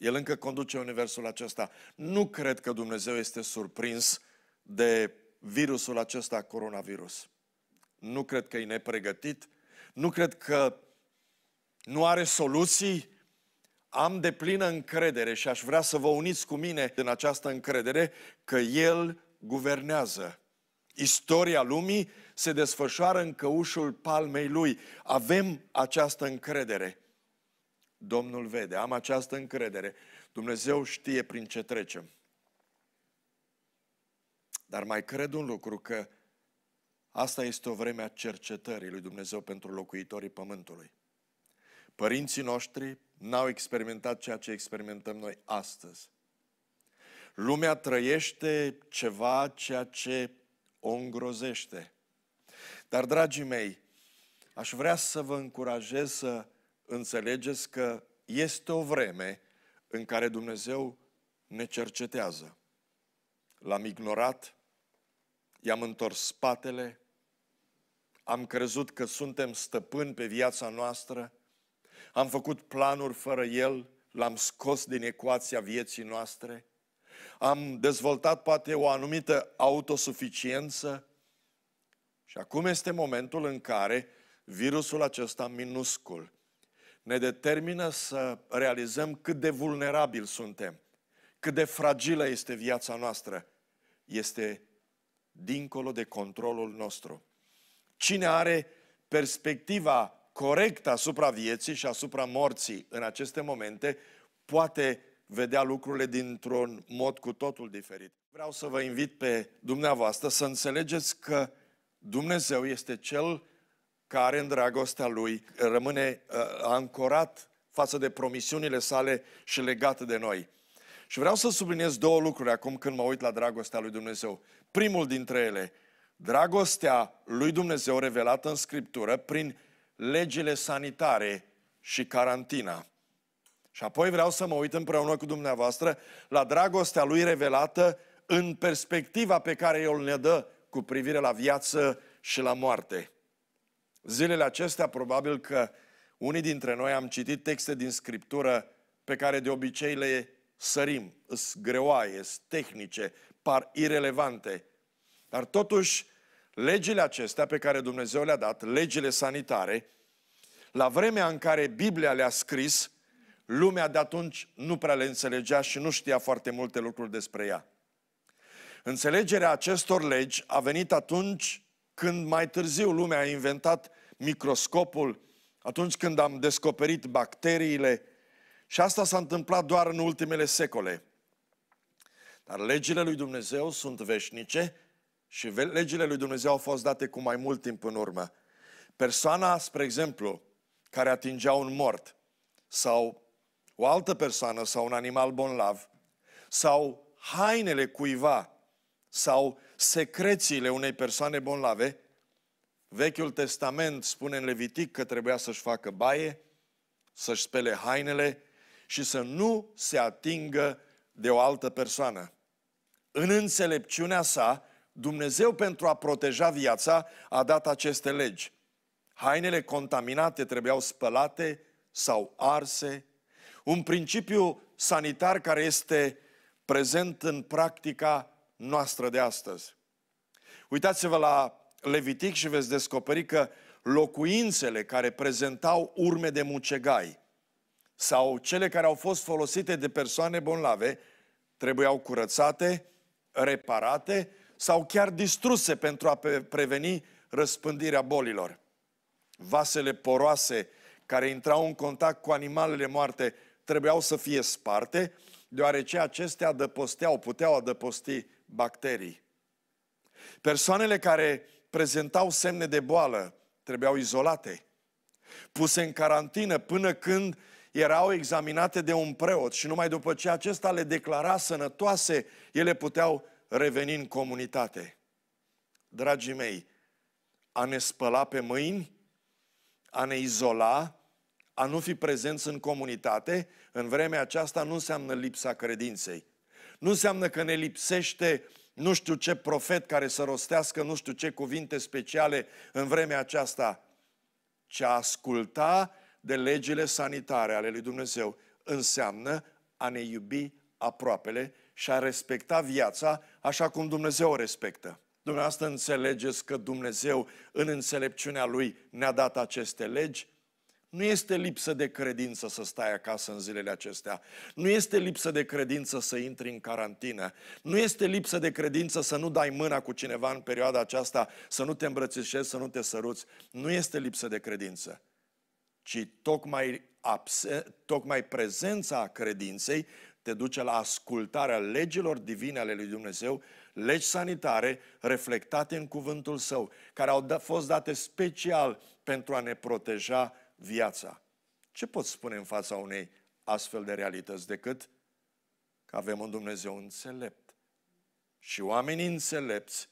El încă conduce universul acesta. Nu cred că Dumnezeu este surprins de virusul acesta, coronavirus. Nu cred că e nepregătit, nu cred că nu are soluții. Am de plină încredere și aș vrea să vă uniți cu mine în această încredere că El guvernează. Istoria lumii se desfășoară în căușul palmei Lui. Avem această încredere. Domnul vede. Am această încredere. Dumnezeu știe prin ce trecem. Dar mai cred un lucru, că asta este o vreme a cercetării lui Dumnezeu pentru locuitorii Pământului. Părinții noștri n-au experimentat ceea ce experimentăm noi astăzi. Lumea trăiește ceva ceea ce o îngrozește. Dar, dragii mei, aș vrea să vă încurajez să înțelegeți că este o vreme în care Dumnezeu ne cercetează. L-am ignorat, i-am întors spatele, am crezut că suntem stăpâni pe viața noastră, am făcut planuri fără el, l-am scos din ecuația vieții noastre, am dezvoltat poate o anumită autosuficiență și acum este momentul în care virusul acesta minuscul ne determină să realizăm cât de vulnerabil suntem, cât de fragilă este viața noastră. Este dincolo de controlul nostru. Cine are perspectiva corectă asupra vieții și asupra morții în aceste momente, poate vedea lucrurile dintr-un mod cu totul diferit. Vreau să vă invit pe dumneavoastră să înțelegeți că Dumnezeu este Cel care în dragostea lui rămâne uh, ancorat față de promisiunile sale și legat de noi. Și vreau să subliniez două lucruri acum când mă uit la dragostea lui Dumnezeu. Primul dintre ele, dragostea lui Dumnezeu revelată în Scriptură prin legile sanitare și carantina. Și apoi vreau să mă uit împreună cu dumneavoastră la dragostea lui revelată în perspectiva pe care el ne dă cu privire la viață și la moarte. Zilele acestea, probabil că unii dintre noi am citit texte din Scriptură pe care de obicei le sărim, îs greoaie, îs tehnice, par irelevante. Dar totuși, legile acestea pe care Dumnezeu le-a dat, legile sanitare, la vremea în care Biblia le-a scris, lumea de atunci nu prea le înțelegea și nu știa foarte multe lucruri despre ea. Înțelegerea acestor legi a venit atunci când mai târziu lumea a inventat microscopul, atunci când am descoperit bacteriile, și asta s-a întâmplat doar în ultimele secole. Dar legile lui Dumnezeu sunt veșnice și legile lui Dumnezeu au fost date cu mai mult timp în urmă. Persoana, spre exemplu, care atingea un mort sau o altă persoană sau un animal bonlav sau hainele cuiva sau secrețiile unei persoane bolnave. Vechiul Testament spune în Levitic că trebuia să-și facă baie, să-și spele hainele și să nu se atingă de o altă persoană. În înțelepciunea sa, Dumnezeu pentru a proteja viața a dat aceste legi. Hainele contaminate trebuiau spălate sau arse. Un principiu sanitar care este prezent în practica noastră de astăzi. Uitați-vă la Levitic și veți descoperi că locuințele care prezentau urme de mucegai sau cele care au fost folosite de persoane bolnave trebuiau curățate, reparate sau chiar distruse pentru a preveni răspândirea bolilor. Vasele poroase care intrau în contact cu animalele moarte trebuiau să fie sparte deoarece acestea adăposteau, puteau adăposti bacterii. Persoanele care prezentau semne de boală trebuiau izolate, puse în carantină până când erau examinate de un preot și numai după ce acesta le declara sănătoase, ele puteau reveni în comunitate. Dragii mei, a ne spăla pe mâini, a ne izola, a nu fi prezenți în comunitate, în vremea aceasta, nu înseamnă lipsa credinței. Nu înseamnă că ne lipsește nu știu ce profet care să rostească nu știu ce cuvinte speciale în vremea aceasta, ce a asculta de legile sanitare ale lui Dumnezeu înseamnă a ne iubi aproapele și a respecta viața așa cum Dumnezeu o respectă. Dumneavoastră înțelegeți că Dumnezeu, în înțelepciunea Lui, ne-a dat aceste legi? Nu este lipsă de credință să stai acasă în zilele acestea. Nu este lipsă de credință să intri în carantină. Nu este lipsă de credință să nu dai mâna cu cineva în perioada aceasta, să nu te îmbrățișezi, să nu te săruți. Nu este lipsă de credință, ci tocmai, abse- tocmai prezența credinței te duce la ascultarea legilor divine ale lui Dumnezeu, legi sanitare reflectate în cuvântul său, care au da, fost date special pentru a ne proteja viața. Ce pot spune în fața unei astfel de realități decât că avem un Dumnezeu înțelept. Și oamenii înțelepți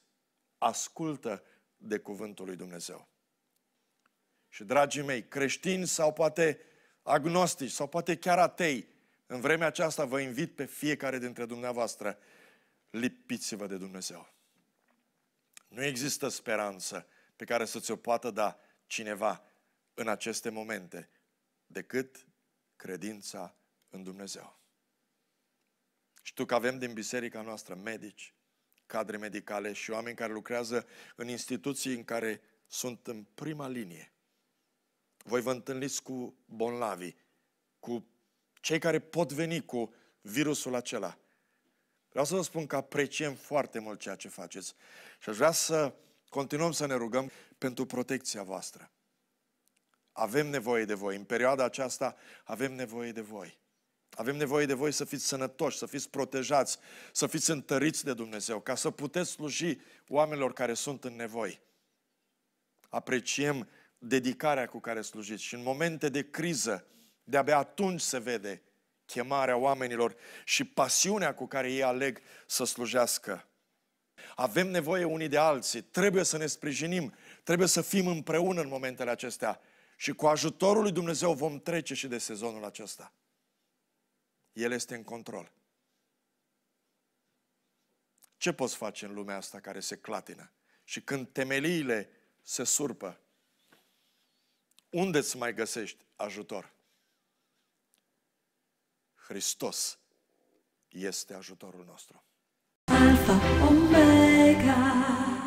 ascultă de cuvântul lui Dumnezeu. Și dragii mei, creștini sau poate agnostici sau poate chiar atei, în vremea aceasta vă invit pe fiecare dintre dumneavoastră, lipiți-vă de Dumnezeu. Nu există speranță pe care să ți-o poată da cineva în aceste momente decât credința în Dumnezeu. Știu că avem din biserica noastră medici, cadre medicale și oameni care lucrează în instituții în care sunt în prima linie. Voi vă întâlniți cu bonlavi, cu cei care pot veni cu virusul acela. Vreau să vă spun că apreciem foarte mult ceea ce faceți și aș vrea să continuăm să ne rugăm pentru protecția voastră. Avem nevoie de voi. În perioada aceasta avem nevoie de voi. Avem nevoie de voi să fiți sănătoși, să fiți protejați, să fiți întăriți de Dumnezeu, ca să puteți sluji oamenilor care sunt în nevoi. Apreciem dedicarea cu care slujiți și în momente de criză, de-abia atunci se vede chemarea oamenilor și pasiunea cu care ei aleg să slujească. Avem nevoie unii de alții, trebuie să ne sprijinim, trebuie să fim împreună în momentele acestea și cu ajutorul lui Dumnezeu vom trece și de sezonul acesta. El este în control. Ce poți face în lumea asta care se clatină? Și când temeliile se surpă, unde îți mai găsești ajutor? Hristos este ajutorul nostru. Alpha Omega